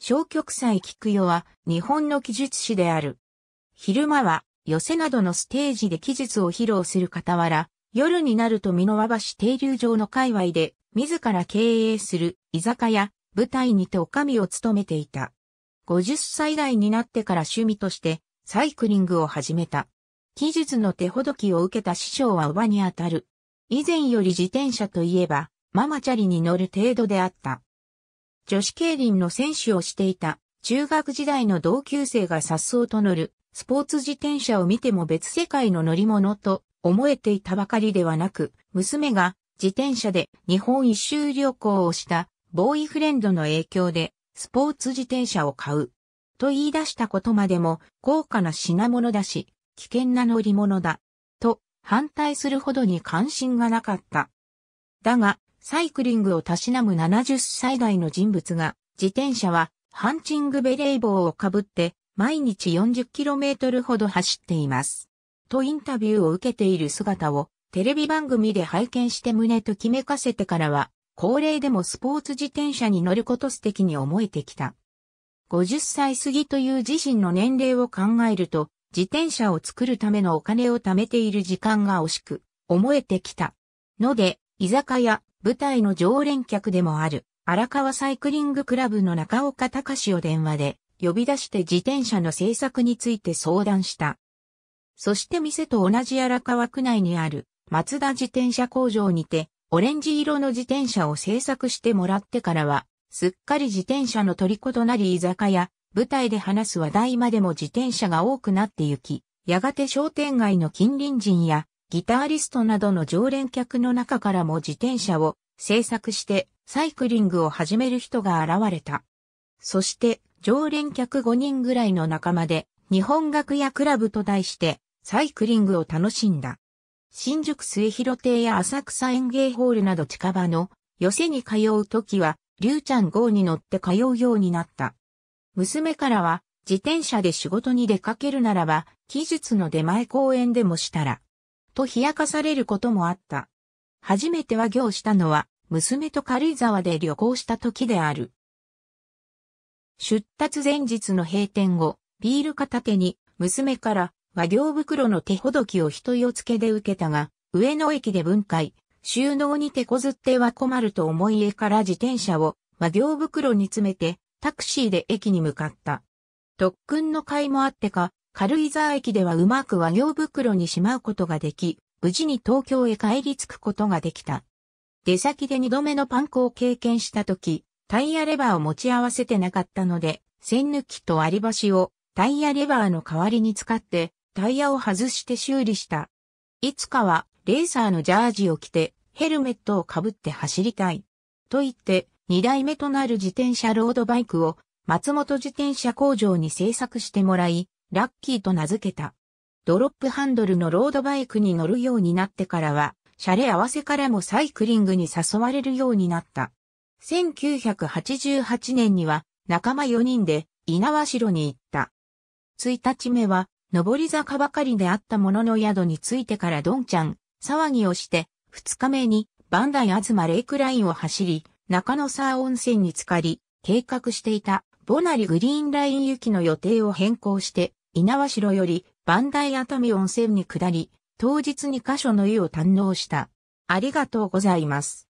小極祭菊代は日本の記述史である。昼間は寄せなどのステージで記述を披露する傍ら、夜になると美濃和橋停留場の界隈で自ら経営する居酒屋、舞台にて女将を務めていた。50歳代になってから趣味としてサイクリングを始めた。記述の手ほどきを受けた師匠は叔母にあたる。以前より自転車といえば、ママチャリに乗る程度であった。女子競輪の選手をしていた、中学時代の同級生が颯爽と乗る、スポーツ自転車を見ても別世界の乗り物と思えていたばかりではなく、娘が自転車で日本一周旅行をしたボーイフレンドの影響でスポーツ自転車を買う。と言い出したことまでも高価な品物だし、危険な乗り物だ。と反対するほどに関心がなかった。だが、サイクリングをたしなむ70歳代の人物が、自転車はハンチングベレー帽をかぶって、毎日 40km ほど走っています。とインタビューを受けている姿を、テレビ番組で拝見して胸ときめかせてからは、高齢でもスポーツ自転車に乗ること素敵に思えてきた。50歳過ぎという自身の年齢を考えると、自転車を作るためのお金を貯めている時間が惜しく、思えてきた。ので、居酒屋、舞台の常連客でもある、荒川サイクリングクラブの中岡隆を電話で呼び出して自転車の制作について相談した。そして店と同じ荒川区内にある松田自転車工場にて、オレンジ色の自転車を制作してもらってからは、すっかり自転車の虜となり居酒屋、舞台で話す話題までも自転車が多くなってゆき、やがて商店街の近隣人やギタリストなどの常連客の中からも自転車を制作してサイクリングを始める人が現れた。そして常連客5人ぐらいの仲間で日本楽屋クラブと題してサイクリングを楽しんだ。新宿末広亭や浅草園芸ホールなど近場の寄せに通う時は、りゅうちゃん号に乗って通うようになった。娘からは自転車で仕事に出かけるならば、技術の出前公園でもしたら。と冷やかされることもあった。初めて和行したのは、娘と軽井沢で旅行した時である。出立前日の閉店後、ビール片手に、娘から和行袋の手ほどきを人よつけで受けたが、上野駅で分解、収納に手こずっては困ると思い家から自転車を和行袋に詰めて、タクシーで駅に向かった。特訓の会もあってか、軽井沢駅ではうまく和行袋にしまうことができ、無事に東京へ帰り着くことができた。出先で二度目のパンクを経験した時、タイヤレバーを持ち合わせてなかったので、線抜きと割り箸をタイヤレバーの代わりに使ってタイヤを外して修理した。いつかはレーサーのジャージを着てヘルメットをかぶって走りたい。と言って2代目となる自転車ロードバイクを松本自転車工場に製作してもらい、ラッキーと名付けた。ドロップハンドルのロードバイクに乗るようになってからは、シャレ合わせからもサイクリングに誘われるようになった。1988年には仲間4人で稲葉城に行った。1日目は上り坂ばかりであったものの宿に着いてからドンちゃん、騒ぎをして、2日目にバンダイアズマレイクラインを走り、中野沢温泉に浸かり、計画していたボナリグリーンライン行きの予定を変更して、猪苗代より磐梯熱海温泉に下り、当日2カ所の湯を堪能した。ありがとうございます。